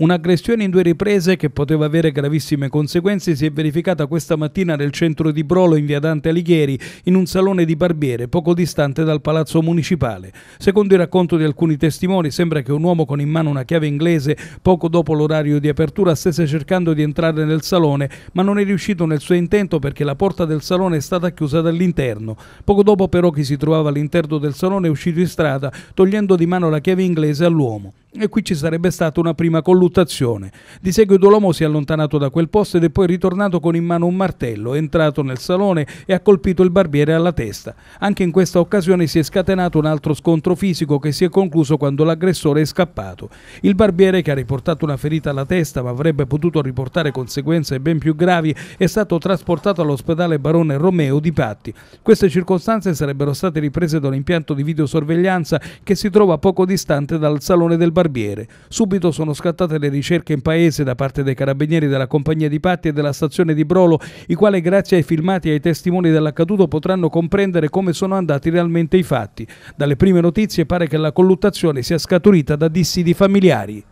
Un'aggressione in due riprese che poteva avere gravissime conseguenze si è verificata questa mattina nel centro di Brolo in via Dante Alighieri, in un salone di barbiere poco distante dal palazzo municipale. Secondo il racconto di alcuni testimoni, sembra che un uomo con in mano una chiave inglese poco dopo l'orario di apertura stesse cercando di entrare nel salone, ma non è riuscito nel suo intento perché la porta del salone è stata chiusa dall'interno. Poco dopo però chi si trovava all'interno del salone è uscito in strada togliendo di mano la chiave inglese all'uomo. E qui ci sarebbe stata una prima colluttazione. Di seguito l'uomo si è allontanato da quel posto ed è poi ritornato con in mano un martello, è entrato nel salone e ha colpito il barbiere alla testa. Anche in questa occasione si è scatenato un altro scontro fisico che si è concluso quando l'aggressore è scappato. Il barbiere, che ha riportato una ferita alla testa ma avrebbe potuto riportare conseguenze ben più gravi, è stato trasportato all'ospedale Barone Romeo di Patti. Queste circostanze sarebbero state riprese da un impianto di videosorveglianza che si trova poco distante dal salone del barbiere barbiere. Subito sono scattate le ricerche in paese da parte dei carabinieri della compagnia di Patti e della stazione di Brolo, i quali grazie ai filmati e ai testimoni dell'accaduto potranno comprendere come sono andati realmente i fatti. Dalle prime notizie pare che la colluttazione sia scaturita da dissidi familiari.